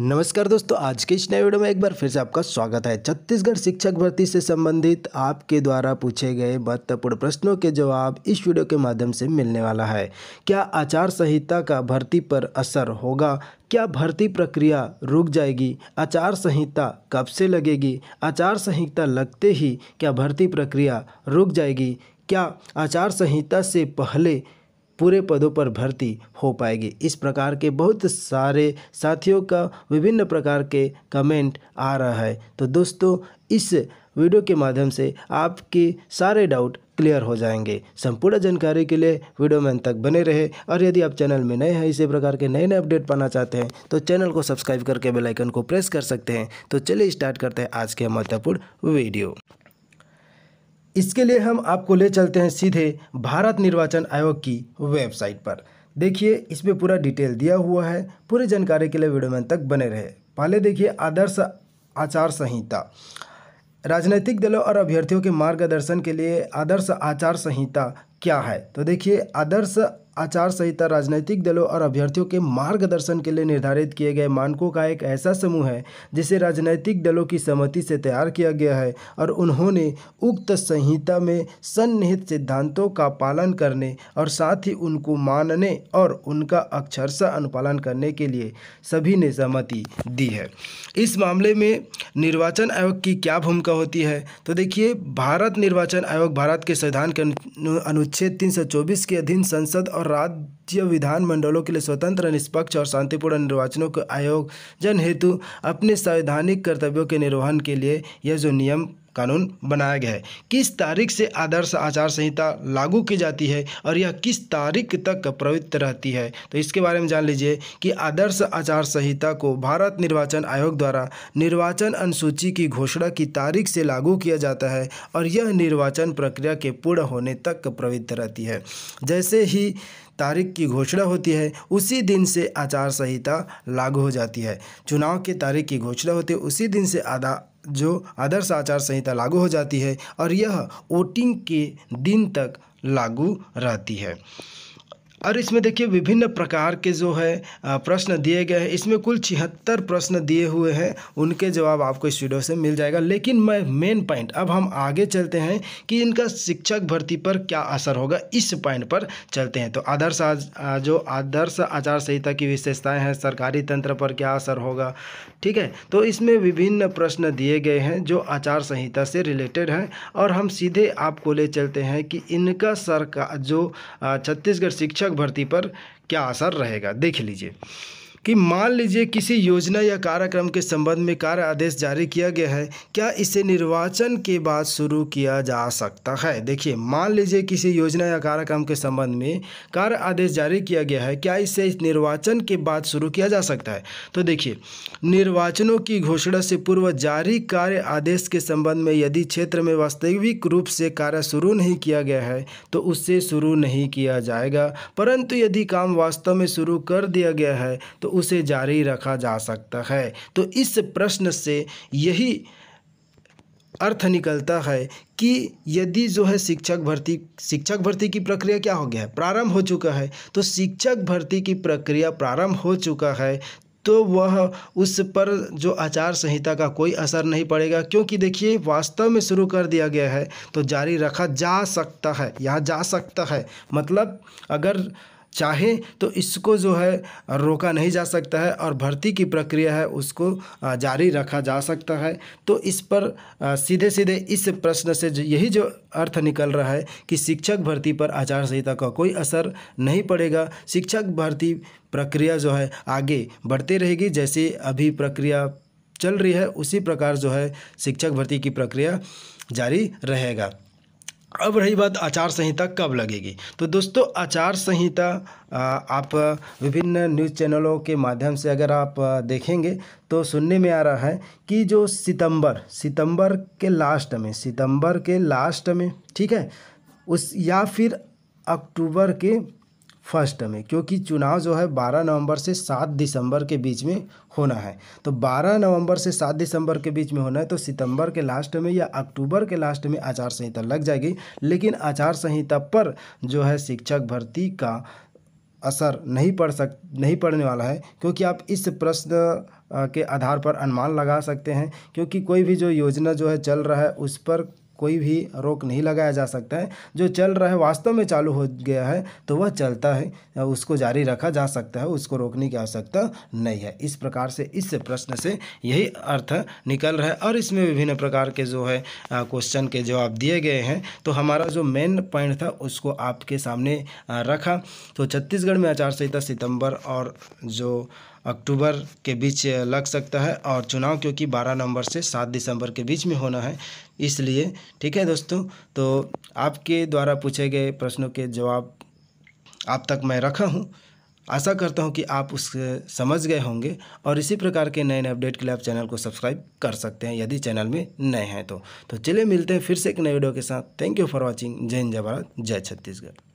नमस्कार दोस्तों आज के इस नए वीडियो में एक बार फिर से आपका स्वागत है छत्तीसगढ़ शिक्षक भर्ती से संबंधित आपके द्वारा पूछे गए महत्वपूर्ण प्रश्नों के जवाब इस वीडियो के माध्यम से मिलने वाला है क्या आचार संहिता का भर्ती पर असर होगा क्या भर्ती प्रक्रिया रुक जाएगी आचार संहिता कब से लगेगी आचार संहिता लगते ही क्या भर्ती प्रक्रिया रुक जाएगी क्या आचार संहिता से पहले पूरे पदों पर भर्ती हो पाएगी इस प्रकार के बहुत सारे साथियों का विभिन्न प्रकार के कमेंट आ रहा है तो दोस्तों इस वीडियो के माध्यम से आपके सारे डाउट क्लियर हो जाएंगे संपूर्ण जानकारी के लिए वीडियो में अंत तक बने रहे और यदि आप चैनल में नए हैं इसी प्रकार के नए नए अपडेट पाना चाहते हैं तो चैनल को सब्सक्राइब करके बेल आइकन को प्रेस कर सकते हैं तो चलिए स्टार्ट करते हैं आज के महत्वपूर्ण वीडियो इसके लिए हम आपको ले चलते हैं सीधे भारत निर्वाचन आयोग की वेबसाइट पर देखिए इसमें पूरा डिटेल दिया हुआ है पूरी जानकारी के लिए वीडियो में तक बने रहे पहले देखिए आदर्श आचार संहिता राजनीतिक दलों और अभ्यर्थियों के मार्गदर्शन के लिए आदर्श आचार संहिता क्या है तो देखिए आदर्श आचार संहिता राजनीतिक दलों और अभ्यर्थियों के मार्गदर्शन के लिए निर्धारित किए गए मानकों का एक ऐसा समूह है जिसे राजनीतिक दलों की सहमति से तैयार किया गया है और उन्होंने उक्त संहिता में सन्निहित सिद्धांतों का पालन करने और साथ ही उनको मानने और उनका अक्षरशा अनुपालन करने के लिए सभी ने सहमति दी है इस मामले में निर्वाचन आयोग की क्या भूमिका होती है तो देखिए भारत निर्वाचन आयोग भारत के संविधान के अनुच्छेद तीन के अधीन संसद और और राज्य विधानमंडलों के लिए स्वतंत्र निष्पक्ष और शांतिपूर्ण निर्वाचनों के आयोग जन हेतु अपने संवैधानिक कर्तव्यों के निर्वहन के लिए यह जो नियम कानून बनाया गया है किस तारीख से आदर्श आचार संहिता लागू की जाती है और यह किस तारीख तक प्रवृत्त रहती है तो इसके बारे में जान लीजिए कि आदर्श आचार संहिता को भारत निर्वाचन आयोग द्वारा निर्वाचन अनुसूची की घोषणा की तारीख से लागू किया जाता है और यह निर्वाचन प्रक्रिया के पूर्ण होने तक प्रवृत्त रहती है जैसे ही तारीख की घोषणा होती है उसी दिन से आचार संहिता लागू हो जाती है चुनाव की तारीख की घोषणा होती है उसी दिन से आधा जो आदर्श आचार संहिता लागू हो जाती है और यह वोटिंग के दिन तक लागू रहती है और इसमें देखिए विभिन्न प्रकार के जो है प्रश्न दिए गए हैं इसमें कुल छिहत्तर प्रश्न दिए हुए हैं उनके जवाब आपको इस वीडियो से मिल जाएगा लेकिन मैं मेन पॉइंट अब हम आगे चलते हैं कि इनका शिक्षक भर्ती पर क्या असर होगा इस पॉइंट पर चलते हैं तो आदर्श जो आदर्श आचार संहिता की विशेषताएँ हैं सरकारी तंत्र पर क्या असर होगा ठीक है तो इसमें विभिन्न प्रश्न दिए गए हैं जो आचार संहिता से रिलेटेड हैं और हम सीधे आपको ले चलते हैं कि इनका सरकार जो छत्तीसगढ़ शिक्षक भर्ती पर क्या असर रहेगा देख लीजिए कि मान लीजिए किसी योजना या कार्यक्रम के संबंध में कार्य आदेश जारी किया गया है क्या इसे निर्वाचन के बाद शुरू किया जा सकता है देखिए मान लीजिए किसी योजना या कार्यक्रम के संबंध में कार्य आदेश जारी किया गया है क्या इसे निर्वाचन के बाद शुरू किया जा सकता है तो देखिए निर्वाचनों की घोषणा से पूर्व जारी कार्य आदेश के संबंध में यदि क्षेत्र में वास्तविक रूप से कार्य शुरू नहीं किया गया है तो उससे शुरू नहीं किया जाएगा परंतु यदि काम वास्तव में शुरू कर दिया गया है तो उसे जारी रखा जा सकता है तो इस प्रश्न से यही अर्थ निकलता है कि यदि जो है शिक्षक भर्ती शिक्षक भर्ती की प्रक्रिया क्या हो गया है प्रारंभ हो चुका है तो शिक्षक भर्ती की प्रक्रिया प्रारंभ हो चुका है तो वह उस पर जो आचार संहिता का कोई असर नहीं पड़ेगा क्योंकि देखिए वास्तव में शुरू कर दिया गया है तो जारी रखा जा सकता है यहाँ जा सकता है मतलब अगर चाहे तो इसको जो है रोका नहीं जा सकता है और भर्ती की प्रक्रिया है उसको जारी रखा जा सकता है तो इस पर सीधे सीधे इस प्रश्न से यही जो अर्थ निकल रहा है कि शिक्षक भर्ती पर आचार संहिता का कोई असर नहीं पड़ेगा शिक्षक भर्ती प्रक्रिया जो है आगे बढ़ते रहेगी जैसे अभी प्रक्रिया चल रही है उसी प्रकार जो है शिक्षक भर्ती की प्रक्रिया जारी रहेगा अब रही बात आचार संहिता कब लगेगी तो दोस्तों आचार संहिता आप विभिन्न न्यूज़ चैनलों के माध्यम से अगर आप देखेंगे तो सुनने में आ रहा है कि जो सितंबर सितंबर के लास्ट में सितंबर के लास्ट में ठीक है उस या फिर अक्टूबर के फर्स्ट में क्योंकि चुनाव जो है 12 नवंबर से 7 दिसंबर के बीच में होना है तो 12 नवंबर से 7 दिसंबर के बीच में होना है तो सितंबर के लास्ट में या अक्टूबर के लास्ट में आचार संहिता लग जाएगी लेकिन आचार संहिता पर जो है शिक्षक भर्ती का असर नहीं पड़ सक नहीं पड़ने वाला है क्योंकि आप इस प्रश्न के आधार पर अनुमान लगा सकते हैं क्योंकि कोई भी जो योजना जो है चल रहा है उस पर कोई भी रोक नहीं लगाया जा सकता है जो चल रहा है वास्तव में चालू हो गया है तो वह चलता है उसको जारी रखा जा सकता है उसको रोकने की आवश्यकता नहीं है इस प्रकार से इस प्रश्न से यही अर्थ निकल रहा है और इसमें विभिन्न प्रकार के जो है क्वेश्चन के जवाब दिए गए हैं तो हमारा जो मेन पॉइंट था उसको आपके सामने रखा तो छत्तीसगढ़ में आचार संहिता सितंबर और जो अक्टूबर के बीच लग सकता है और चुनाव क्योंकि 12 नवंबर से 7 दिसंबर के बीच में होना है इसलिए ठीक है दोस्तों तो आपके द्वारा पूछे गए प्रश्नों के जवाब आप तक मैं रखा हूँ आशा करता हूँ कि आप उस समझ गए होंगे और इसी प्रकार के नए नए अपडेट के लिए आप चैनल को सब्सक्राइब कर सकते हैं यदि चैनल में नए हैं तो तो चलिए मिलते हैं फिर से एक नए वीडियो के साथ थैंक यू फॉर वॉचिंग जय हिंद जय भारत जय छत्तीसगढ़